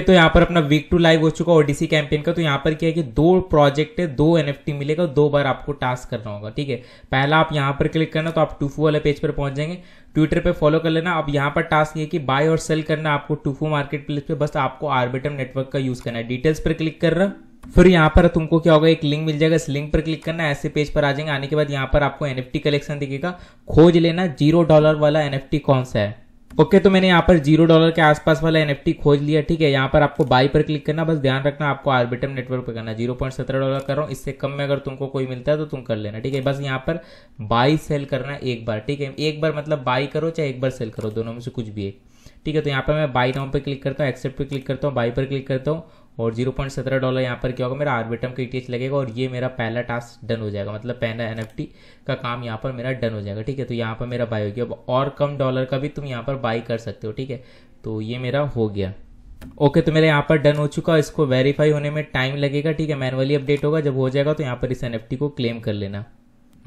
तो यहाँ पर अपना वीक टू लाइव हो चुका ओडीसी कैंपेन का तो यहाँ पर क्या है कि दो प्रोजेक्ट है दो एनएफटी मिलेगा दो बार आपको टास्क करना होगा ठीक है पहला आप यहाँ पर क्लिक करना तो आप टूफू वाले पेज पर पहुंच जाएंगे ट्विटर पे फॉलो कर लेना अब यहाँ पर टास्क ये कि बाय और सेल करना आपको टूफू मार्केट प्लेस पे बस आपको आर्बिटम नेटवर्क का यूज करना है डिटेल्स पर क्लिक कर रहा फिर यहाँ पर तुमको क्या होगा एक लिंक मिल जाएगा इस लिंक पर क्लिक करना ऐसे पेज पर आ जाएंगे आने के बाद यहाँ पर आपको एनएफटी कलेक्शन दिखेगा खोज लेना जीरो डॉलर वाला एनएफटी कौन सा है ओके okay, तो मैंने यहाँ पर जीरो डॉलर के आसपास वाला एनएफटी खोज लिया ठीक है यहाँ पर आपको बाई पर क्लिक करना बस ध्यान रखना आपको आर्बिटम नेटवर्क पे करना जीरो पॉइंट सत्रह डॉलर कर रहा हूँ इससे कम में अगर तुमको कोई मिलता है तो तुम कर लेना ठीक है बस यहाँ पर बाई सेल करना एक बार ठीक है एक बार मतलब बाई करो चाहे एक बार सेल करो दोनों में से कुछ भी एक ठीक है तो यहाँ पर मैं बाई नाउ पर क्लिक करता हूँ एक्सेप्ट पर क्लिक करता हूँ बाई पर क्लिक करता हूँ और जीरो पॉइंट सत्रह डॉलर यहाँ पर क्या होगा मेरा आर्बिटम का ईटीएच लगेगा और ये मेरा पहला टास्क डन हो जाएगा मतलब पहला एन का काम यहाँ पर मेरा डन हो जाएगा ठीक है तो यहाँ पर मेरा बाय हो गया अब और कम डॉलर का भी तुम यहाँ पर बाई कर सकते हो ठीक है तो ये मेरा हो गया ओके तो मेरा यहाँ पर डन हो चुका इसको वेरीफाई होने में टाइम लगेगा ठीक है मैनुअली अपडेट होगा जब हो जाएगा तो यहाँ पर इस एन को क्लेम कर लेना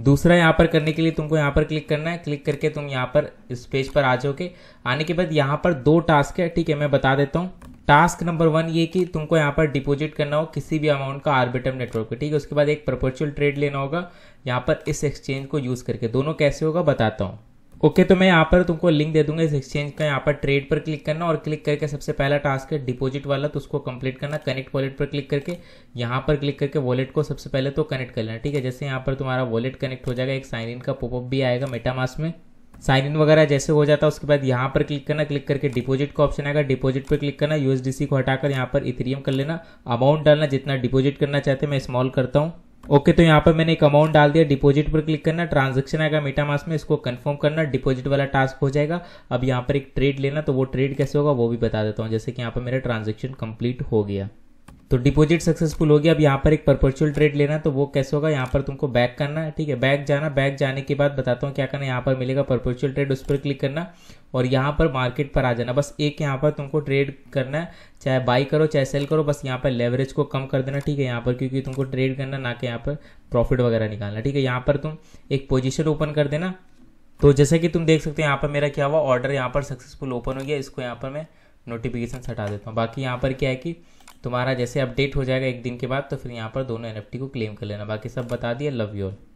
दूसरा यहाँ पर करने के लिए तुमको यहाँ पर क्लिक करना है क्लिक करके तुम यहाँ पर इस पेज पर आ जाओगे आने के बाद यहाँ पर दो टास्क है ठीक है मैं बता देता हूँ टास्क नंबर वन ये कि तुमको यहाँ पर डिपॉजिट करना हो किसी भी अमाउंट का आर्बिटम नेटवर्क पे ठीक है उसके बाद एक प्रपोचुअल ट्रेड लेना होगा यहाँ पर इस एक्सचेंज को यूज़ करके दोनों कैसे होगा बताता हूँ ओके okay, तो मैं यहाँ पर तुमको लिंक दे दूंगा इस एक्सचेंज का यहाँ पर ट्रेड पर क्लिक करना और क्लिक करके सबसे पहला टास्क है डिपॉजिट वाला तो उसको कंप्लीट करना कनेक्ट वॉलेट पर क्लिक करके यहाँ पर क्लिक करके वॉलेट को सबसे पहले तो कनेक्ट कर लेना ठीक है जैसे यहाँ पर तुम्हारा वॉलेट कनेक्ट हो जाएगा एक साइन इन का पॉपअप भी आएगा मेटामास में साइन इन वगैरह जैसे हो जाता है उसके बाद यहाँ पर क्लिक करना क्लिक करके डिपोजिट का ऑप्शन आएगा डिपोजिट पर क्लिक करना यूएसडीसी को हटाकर यहाँ पर इथेरियम कर लेना अमाउंट डालना जितना डिपोजिट करना चाहते हैं मैं स्मॉल करता हूँ ओके okay, तो यहाँ पर मैंने एक अमाउंट डाल दिया डिपॉजिट पर क्लिक करना ट्रांजैक्शन आएगा मीटा मास में इसको कंफर्म करना डिपॉजिट वाला टास्क हो जाएगा अब यहाँ पर एक ट्रेड लेना तो वो ट्रेड कैसे होगा वो भी बता देता हूँ जैसे कि यहाँ पर मेरा ट्रांजेक्शन कंप्लीट हो गया तो डिपॉजिट सक्सेसफुल हो गया अब यहाँ पर एक परपर्चुअल ट्रेड लेना तो वो कैसे होगा यहाँ पर तुमको बैक करना है ठीक है बैक जाना बैक जाने के बाद बताता हूँ क्या करना यहाँ पर मिलेगा परपर्चुअल ट्रेड उस पर क्लिक करना और यहाँ पर मार्केट पर आ जाना बस एक यहाँ पर तुमको ट्रेड करना है चाहे बाई करो चाहे सेल करो बस यहाँ पर लेवरेज को कम कर देना ठीक है यहाँ पर क्योंकि तुमको ट्रेड करना ना कि यहाँ पर प्रॉफिट वगैरह निकालना ठीक है यहाँ पर तुम एक पोजिशन ओपन कर देना तो जैसे कि तुम देख सकते हो यहाँ पर मेरा क्या हुआ ऑर्डर यहाँ पर सक्सेसफुल ओपन हो गया इसको यहाँ पर मैं नोटिफिकेशन हटा देता हूँ बाकी यहाँ पर क्या है कि तुम्हारा जैसे अपडेट हो जाएगा एक दिन के बाद तो फिर यहाँ पर दोनों एन को क्लेम कर लेना बाकी सब बता दिया लव यू ऑल